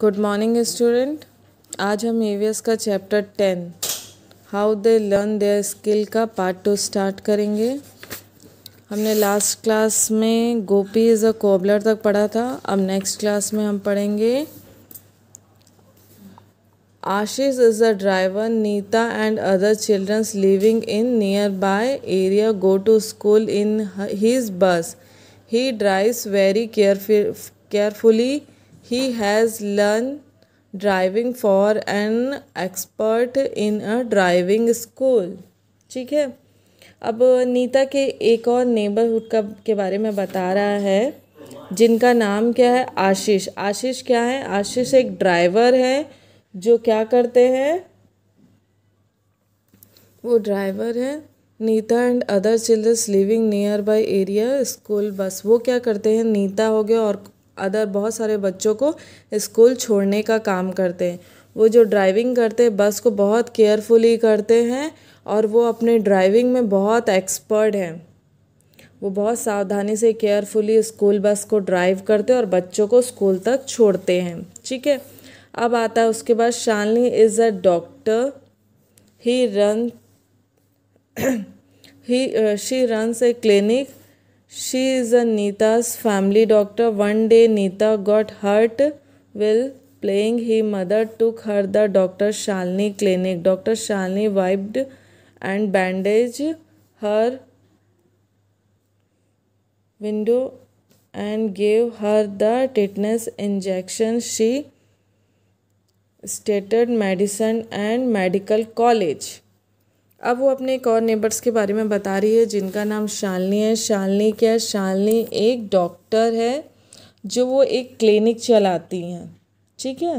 Good morning student आज हम AVS का chapter ten how they learn their skill का पार्ट टू स्टार्ट करेंगे हमने लास्ट क्लास में गोपी इज़ अ कोबलर तक पढ़ा था अब नेक्स्ट क्लास में हम पढ़ेंगे Ashish is a driver Neeta and other childrens living in near by area go to school in his bus he drives very careful carefully he has learn driving for an expert in a driving school ठीक है अब नीता के एक और neighbourhood का के बारे में बता रहा है जिनका नाम क्या है आशीष आशीष क्या है आशीष एक ड्राइवर है जो क्या करते हैं वो ड्राइवर है Neeta and other childrens living near by area school bus वो क्या करते हैं नीता हो गया और अदर बहुत सारे बच्चों को स्कूल छोड़ने का काम करते हैं वो जो ड्राइविंग करते हैं बस को बहुत केयरफुली करते हैं और वो अपने ड्राइविंग में बहुत एक्सपर्ट हैं वो बहुत सावधानी से केयरफुली स्कूल बस को ड्राइव करते हैं और बच्चों को स्कूल तक छोड़ते हैं ठीक है अब आता है उसके बाद Shalini is a doctor he run he she runs a clinic She is a Nita's family doctor. One day Nita got hurt while playing. Her mother took her the Dr. Shalini clinic. Dr. Shalini wiped and bandaged her window and gave her the tetanus injection. She stated medicine and medical college. अब वो अपने एक और neighbours के बारे में बता रही है जिनका नाम शालनी है शालनी क्या है शालनी एक डॉक्टर है जो वो एक क्लिनिक चलाती हैं ठीक है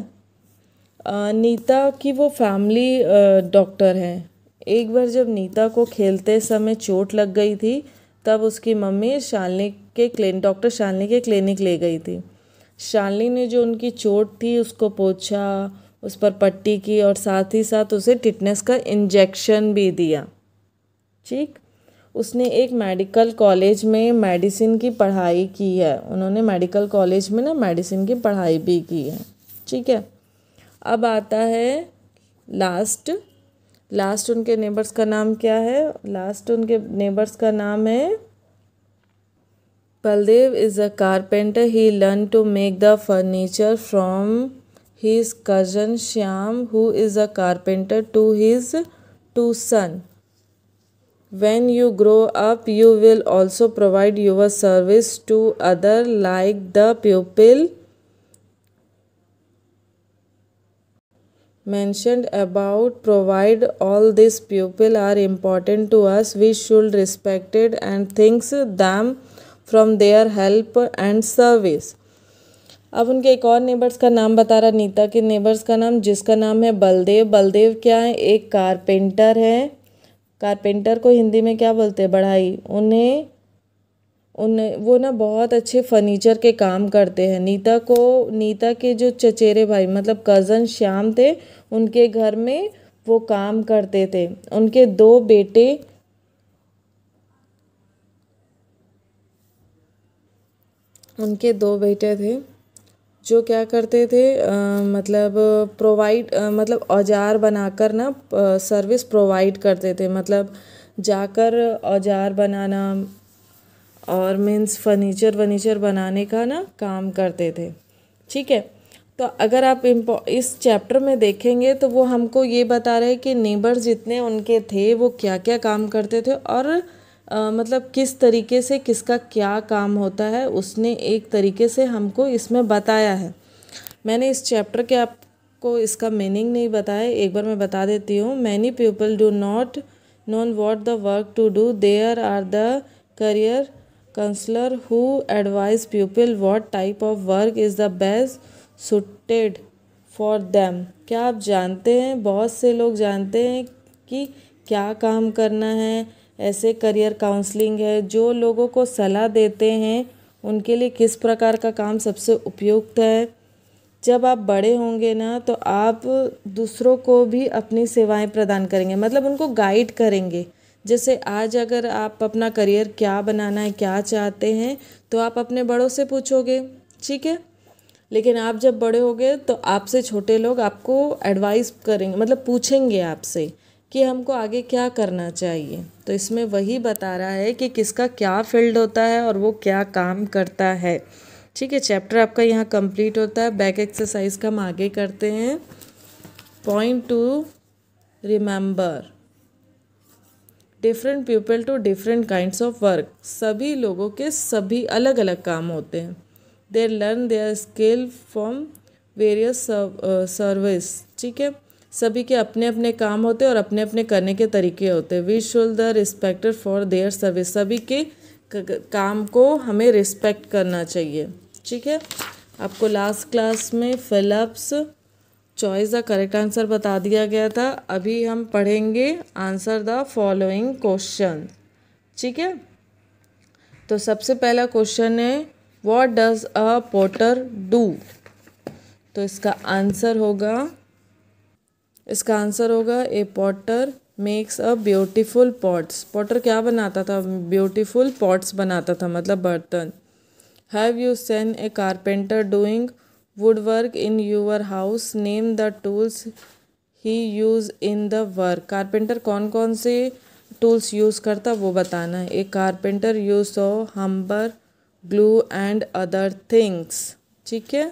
नीता की वो फैमिली डॉक्टर हैं एक बार जब नीता को खेलते समय चोट लग गई थी तब उसकी मम्मी शालनी के क्लिन डॉक्टर शालनी के क्लिनिक ले गई थी शालनी ने जो उनकी चोट थी उसको पोछा उस पर पट्टी की और साथ ही साथ उसे टिटनेस का इंजेक्शन भी दिया ठीक उसने एक मेडिकल कॉलेज में मेडिसिन की पढ़ाई की है उन्होंने मेडिकल कॉलेज में ना मेडिसिन की पढ़ाई भी की है ठीक है अब आता है लास्ट लास्ट उनके नेबर्स का नाम क्या है लास्ट उनके नेबर्स का नाम है Baldev is a carpenter he learn to make the furniture from his cousin Shyam, who is a carpenter, to his two sons. When you grow up, you will also provide your service to other like the pupil mentioned about provide all these pupil are important to us. We should respect it and thanks them from their help and service. अब उनके एक और neighbours का नाम बता रहा नीता के neighbours का नाम जिसका नाम है बलदेव बलदेव क्या है एक कारपेंटर है कारपेंटर को हिंदी में क्या बोलते हैं बढ़ाई उन्हें उन वो ना बहुत अच्छे फर्नीचर के काम करते हैं नीता को नीता के जो चचेरे भाई मतलब कज़न श्याम थे उनके घर में वो काम करते थे उनके दो बेटे उनके दो बेटे थे जो क्या करते थे मतलब प्रोवाइड मतलब औजार बनाकर ना सर्विस प्रोवाइड करते थे मतलब जाकर औजार बनाना और मीन्स फर्नीचर वर्नीचर बनाने का ना काम करते थे ठीक है तो अगर आप इस चैप्टर में देखेंगे तो वो हमको ये बता रहे हैं कि नेबर्स जितने उनके थे वो क्या क्या काम करते थे और मतलब किस तरीके से किसका क्या काम होता है उसने एक तरीके से हमको इसमें बताया है मैंने इस चैप्टर के आपको इसका मीनिंग नहीं बताया एक बार मैं बता देती हूँ many people do not known what the work to do there are the career counsellor who advise people what type of work is the best suited for them क्या आप जानते हैं बहुत से लोग जानते हैं कि क्या काम करना है ऐसे करियर काउंसलिंग है जो लोगों को सलाह देते हैं उनके लिए किस प्रकार का काम सबसे उपयुक्त है जब आप बड़े होंगे ना तो आप दूसरों को भी अपनी सेवाएं प्रदान करेंगे मतलब उनको गाइड करेंगे जैसे आज अगर आप अपना करियर क्या बनाना है क्या चाहते हैं तो आप अपने बड़ों से पूछोगे ठीक है लेकिन आप जब बड़े होगे तो आपसे छोटे लोग आपको एडवाइस करेंगे मतलब पूछेंगे आपसे कि हमको आगे क्या करना चाहिए तो इसमें वही बता रहा है कि किसका क्या फील्ड होता है और वो क्या काम करता है ठीक है चैप्टर आपका यहाँ कंप्लीट होता है बैक एक्सरसाइज का हम आगे करते हैं point to remember different people to different kinds of work सभी लोगों के सभी अलग अलग काम होते हैं there learn their skill from various service ठीक है सभी के अपने अपने काम होते और अपने अपने करने के तरीके होते we should the respected for their service सभी के काम को हमें रिस्पेक्ट करना चाहिए ठीक है आपको लास्ट क्लास में fill ups choice the correct answer बता दिया गया था अभी हम पढ़ेंगे आंसर द फॉलोइंग क्वेश्चन ठीक है तो सबसे पहला क्वेश्चन है what does a potter do तो इसका आंसर होगा इसका आंसर होगा a potter makes a beautiful pots potter क्या बनाता था ब्यूटीफुल पॉट्स बनाता था मतलब बर्तन have you seen a carpenter doing wood work in your house name the tools he use in the work carpenter कौन कौन से टूल्स यूज़ करता वो बताना है a carpenter use so hammer glue and other things ठीक है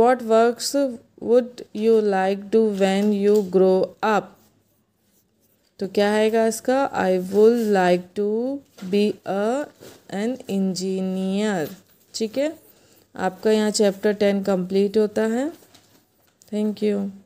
what works would you like do when you grow up तो क्या आएगा इसका I would like to be a an engineer ठीक है आपका यहाँ चैप्टर टेन कंप्लीट होता है थैंक यू